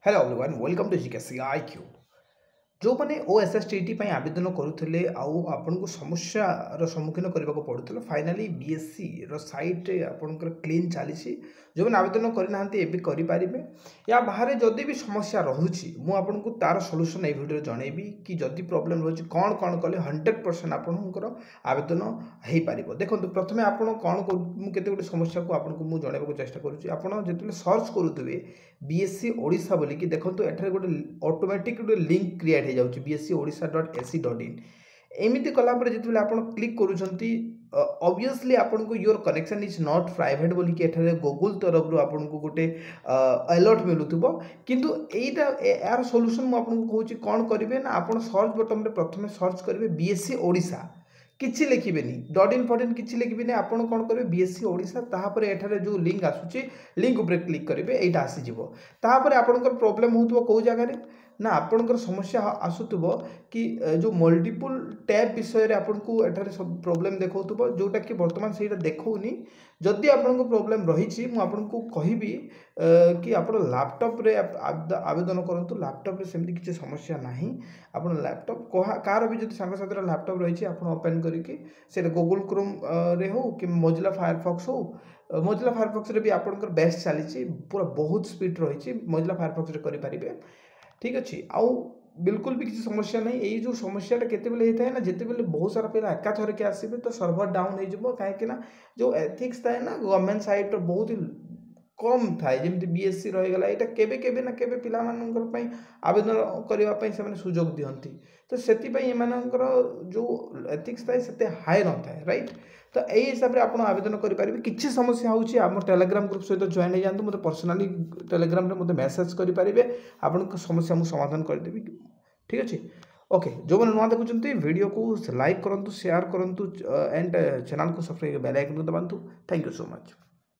Hello everyone, welcome to GKCIQ. ଯେଉଁମାନେ ଓ S S T ଟି ପାଇଁ ଆବେଦନ କରୁଥିଲେ ଆଉ ଆପଣଙ୍କୁ ସମସ୍ୟାର ସମ୍ମୁଖୀନ କରିବାକୁ ପଡ଼ୁଥିଲା ଫାଇନାଲି ବି ଏସ୍ ସିର ସାଇଟ୍ ଆପଣଙ୍କର କ୍ଲିନ୍ ଚାଲିଛି ଯେଉଁମାନେ ଆବେଦନ କରିନାହାନ୍ତି ଏବେ କରିପାରିବେ ୟା ବାହାରେ ଯଦି ବି ସମସ୍ୟା ରହୁଛି ମୁଁ ଆପଣଙ୍କୁ ତା'ର ସଲ୍ୟୁସନ୍ ଏହି ଭିଡ଼ିଓରେ ଜଣେଇବି କି ଯଦି ପ୍ରୋବ୍ଲେମ୍ ରହୁଛି କ'ଣ କ'ଣ କଲେ ହଣ୍ଡ୍ରେଡ଼୍ ପରସେଣ୍ଟ ଆପଣଙ୍କର ଆବେଦନ ହୋଇପାରିବ ଦେଖନ୍ତୁ ପ୍ରଥମେ ଆପଣ କ'ଣ ମୁଁ କେତେ ଗୁଡ଼ିଏ ସମସ୍ୟାକୁ ଆପଣଙ୍କୁ ମୁଁ ଜଣାଇବାକୁ ଚେଷ୍ଟା କରୁଛି ଆପଣ ଯେତେବେଳେ ସର୍ଚ୍ଚ କରୁଥିବେ ବି ଏସ୍ ସି ଓଡ଼ିଶା ବୋଲିକି ଦେଖନ୍ତୁ ଏଠାରେ ଗୋଟେ ଅଟୋମେଟିକ୍ ଗୋଟେ ଲିଙ୍କ୍ କ୍ରିଏଟ୍ হয়ে যাচ্ছে BSC Odisha dot AC dot in এমিতি কলাপরে যেতবে আপনার ক্লিক করছেন অবভিয়সলি আপনার your connection is not private বলি এখানে গুগল তরফর আপনার গোটে আলর্ট মিলুব কিন্তু এইটা এর সলুসন মু আপনার কৌছি কম করবে না আপনার সর্চ বটনরে প্রথমে সর্চ করবে বিএসসি ওড়িশা କିଛି ଲେଖିବେନି ଡଟ୍ ଇନ୍ ଫଟ୍ ଇନ୍ କିଛି ଲେଖିବେନି ଆପଣ କ'ଣ କରିବେ ବି ଏସ୍ ସି ଓଡ଼ିଶା ତାହାପରେ ଏଠାରେ ଯେଉଁ ଲିଙ୍କ୍ ଆସୁଛି ଲିଙ୍କ୍ ଉପରେ କ୍ଲିକ୍ କରିବେ ଏଇଟା ଆସିଯିବ ତାହାପରେ ଆପଣଙ୍କର ପ୍ରୋବ୍ଲେମ୍ ହେଉଥିବ କେଉଁ ଜାଗାରେ ନା ଆପଣଙ୍କର ସମସ୍ୟା ଆସୁଥିବ କି ଯେଉଁ ମଲ୍ଟିପୁଲ୍ ଟ୍ୟାବ୍ ବିଷୟରେ ଆପଣଙ୍କୁ ଏଠାରେ ସବୁ ପ୍ରୋବ୍ଲେମ୍ ଦେଖାଉଥିବ ଯେଉଁଟାକି ବର୍ତ୍ତମାନ ସେଇଟା ଦେଖାଉନି ଯଦି ଆପଣଙ୍କୁ ପ୍ରୋବ୍ଲେମ୍ ରହିଛି ମୁଁ ଆପଣଙ୍କୁ କହିବି କି ଆପଣ ଲ୍ୟାପଟପ୍ରେ ଆବେଦନ କରନ୍ତୁ ଲ୍ୟାପଟପ୍ରେ ସେମିତି କିଛି ସମସ୍ୟା ନାହିଁ ଆପଣ ଲ୍ୟାପଟପ୍ କାହାର ବି ଯଦି ସାଙ୍ଗସାଥିର ଲ୍ୟାପଟପ୍ ରହିଛି ଆପଣ ଓପେନ୍ କରିକି ସେଇଟା ଗୁଗୁଲ୍ କ୍ରୋମ୍ରେ ହେଉ କି ମୋଜିଲା ଫାୟାରଫକ୍ସ ହେଉ ମୋଜିଲା ଫାୟାରଫକ୍ସରେ ବି ଆପଣଙ୍କର ବେଷ୍ଟ ଚାଲିଛି ପୁରା ବହୁତ ସ୍ପିଡ଼ ରହିଛି ମୋଜିଲା ଫାୟାରଫକ୍ସରେ କରିପାରିବେ ठीक अच्छे आउ बिल्कुल भी किसी समस्या नहीं यही जो समस्या के ना जिते बिल बहुत सारा पे एका थर के आसबे तो सर्भर डाउन हो जो एथिक्स था गवर्नमेंट सैड्र बहुत ही କମ୍ ଥାଏ ଯେମିତି ବିଏସ୍ସି ରହିଗଲା ଏଇଟା କେବେ କେବେ ନା କେବେ ପିଲାମାନଙ୍କର ପାଇଁ ଆବେଦନ କରିବା ପାଇଁ ସେମାନେ ସୁଯୋଗ ଦିଅନ୍ତି ତ ସେଥିପାଇଁ ଏମାନଙ୍କର ଯେଉଁ ଏଥିକ୍ସ ଥାଏ ସେତେ ହାଇ ନଥାଏ ରାଇଟ୍ ତ ଏଇ ହିସାବରେ ଆପଣ ଆବେଦନ କରିପାରିବେ କିଛି ସମସ୍ୟା ହେଉଛି ଆମ ଟେଲିଗ୍ରାମ ଗ୍ରୁପ୍ ସହିତ ଜଏନ୍ ହେଇଯାଆନ୍ତୁ ମୋତେ ପର୍ସନାଲି ଟେଲିଗ୍ରାମରେ ମୋତେ ମେସେଜ୍ କରିପାରିବେ ଆପଣଙ୍କ ସମସ୍ୟା ମୁଁ ସମାଧାନ କରିଦେବି ଠିକ୍ ଅଛି ओके okay, जो मैंने नुआ देखुंट भिडियो को लाइक करूँ सेयार करूँ एंड चैनल को सब्सक्राइब बेल आइकन को दबातु थैंक यू सो मच